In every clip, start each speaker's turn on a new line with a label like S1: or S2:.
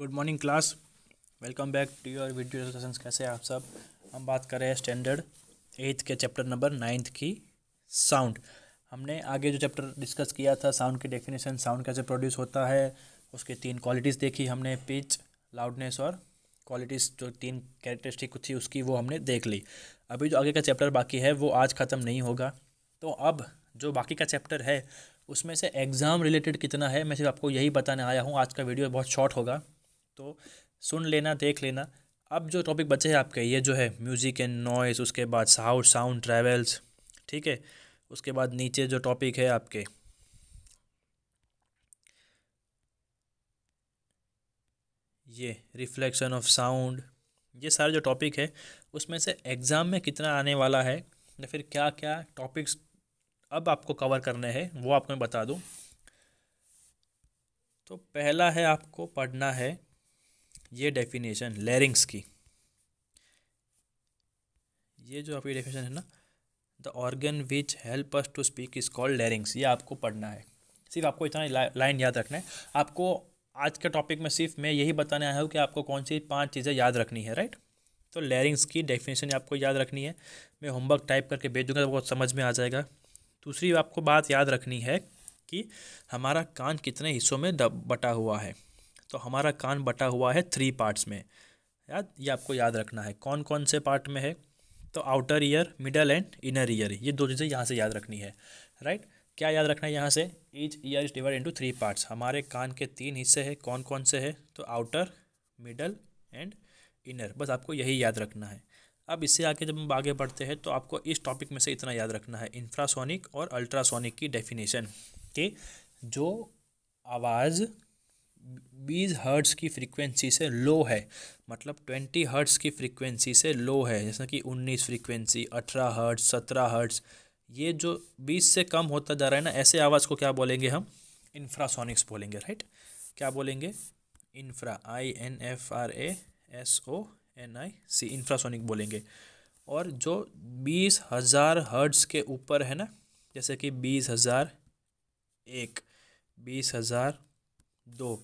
S1: good morning class welcome back to your video discussion कैसे हैं आप सब हम बात कर रहे हैं स्टैंडर्ड एट्थ के चैप्टर नंबर नाइन्थ की साउंड हमने आगे जो चैप्टर डिस्कस किया था साउंड की डेफिनेशन साउंड कैसे प्रोड्यूस होता है उसके तीन क्वालिटीज़ देखी हमने पिच लाउडनेस और क्वालिटीज़ जो तीन कैरेक्टरिस्टिक थी उसकी वो हमने देख ली अभी जो आगे का चैप्टर बाकी है वो आज ख़त्म नहीं होगा तो अब जो बाकी का चैप्टर है उसमें से एग्ज़ाम रिलेटेड कितना है मैं सिर्फ आपको यही बताने आया हूँ आज का वीडियो बहुत शॉर्ट होगा तो सुन लेना देख लेना अब जो टॉपिक बचे हैं आपके ये जो है म्यूज़िक एंड नॉइस उसके बाद साउंड साउंड ट्रैवल्स ठीक है उसके बाद नीचे जो टॉपिक है आपके ये रिफ्लेक्शन ऑफ साउंड ये सारे जो टॉपिक है उसमें से एग्ज़ाम में कितना आने वाला है या फिर क्या क्या टॉपिक्स अब आपको कवर करने हैं वो आपको मैं बता दूँ तो पहला है आपको पढ़ना है ये डेफिनेशन लैरिंग्स की ये जो आपकी डेफिनेशन है ना the organ which help us to speak is called larynx ये आपको पढ़ना है सिर्फ आपको इतना लाइन याद रखना है आपको आज के टॉपिक में सिर्फ मैं यही बताने आया हूँ कि आपको कौन सी पांच चीज़ें याद रखनी है राइट तो लैरिंग्स की डेफिनेशन आपको याद रखनी है मैं होमवर्क टाइप करके भेज दूँगा तो बहुत समझ में आ जाएगा दूसरी आपको बात याद रखनी है कि हमारा कान कितने हिस्सों में बटा हुआ है तो हमारा कान बटा हुआ है थ्री पार्ट्स में याद ये आपको याद रखना है कौन कौन से पार्ट में है तो outer ear middle and inner ear ये दो चीज़ें यहाँ से याद रखनी है राइट क्या याद रखना है यहाँ से each ear is divide into three parts हमारे कान के तीन हिस्से हैं कौन कौन से है तो आउटर मिडल एंड इनर बस आपको यही याद रखना है अब इससे आके जब हम आगे बढ़ते हैं तो आपको इस टॉपिक में से इतना याद रखना है इंफ्रासोनिक और अल्ट्रासोनिक की डेफिनेशन कि जो आवाज़ बीस हर्ट्स की फ्रीक्वेंसी से लो है मतलब ट्वेंटी हर्ट्स की फ्रीक्वेंसी से लो है जैसा कि उन्नीस फ्रीक्वेंसी अठारह हर्ट्स सत्रह हर्ट्स ये जो बीस से कम होता जा रहा है ना ऐसे आवाज़ को क्या बोलेंगे हम इन्फ्रासोनिक्स बोलेंगे राइट क्या बोलेंगे infra I N F R A S O N I C infrasonic बोलेंगे और जो बीस हज़ार हर्ट्स के ऊपर है ना जैसे कि बीस हज़ार एक बीस हज़ार दो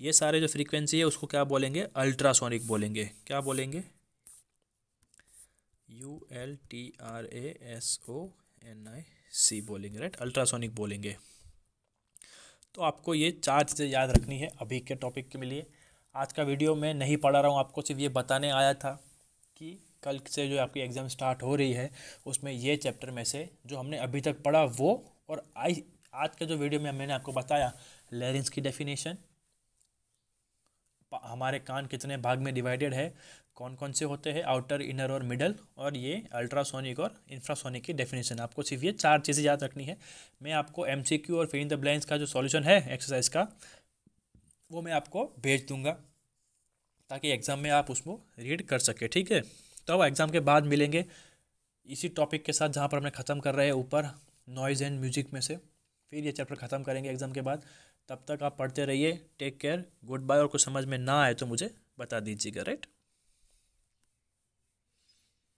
S1: ये सारे जो फ्रीक्वेंसी है उसको क्या बोलेंगे अल्ट्रासोनिक बोलेंगे क्या बोलेंगे U L T R A S O N I C बोलेंगे राइट अल्ट्रासोनिक बोलेंगे तो आपको ये चार चीज़ें याद रखनी है अभी के टॉपिक के लिए आज का वीडियो मैं नहीं पढ़ा रहा हूँ आपको सिर्फ ये बताने आया था कि कल से जो आपकी एग्ज़ाम स्टार्ट हो रही है उसमें ये चैप्टर में से जो हमने अभी तक पढ़ा वो और आई आज के जो वीडियो में मैंने आपको बताया लेरिंस की डेफिनेशन हमारे कान कितने भाग में डिवाइडेड है कौन कौन से होते हैं आउटर इनर और मिडल और ये अल्ट्रासोनिक और इंफ्रासोनिक की डेफिनेशन आपको सिर्फ ये चार चीज़ें याद रखनी है मैं आपको एम और फिर इन द ब्लैंक्स का जो सॉल्यूशन है एक्सरसाइज का वो मैं आपको भेज दूंगा ताकि एग्ज़ाम में आप उसको रीड कर सके ठीक है तो एग्ज़ाम के बाद मिलेंगे इसी टॉपिक के साथ जहाँ पर हमने ख़त्म कर रहे हैं ऊपर नॉइज़ एंड म्यूजिक में से फिर ये चैप्टर ख़त्म करेंगे एग्ज़ाम के बाद तब तक आप पढ़ते रहिए टेक केयर गुड बाय और कुछ समझ में ना आए तो मुझे बता दीजिएगा राइट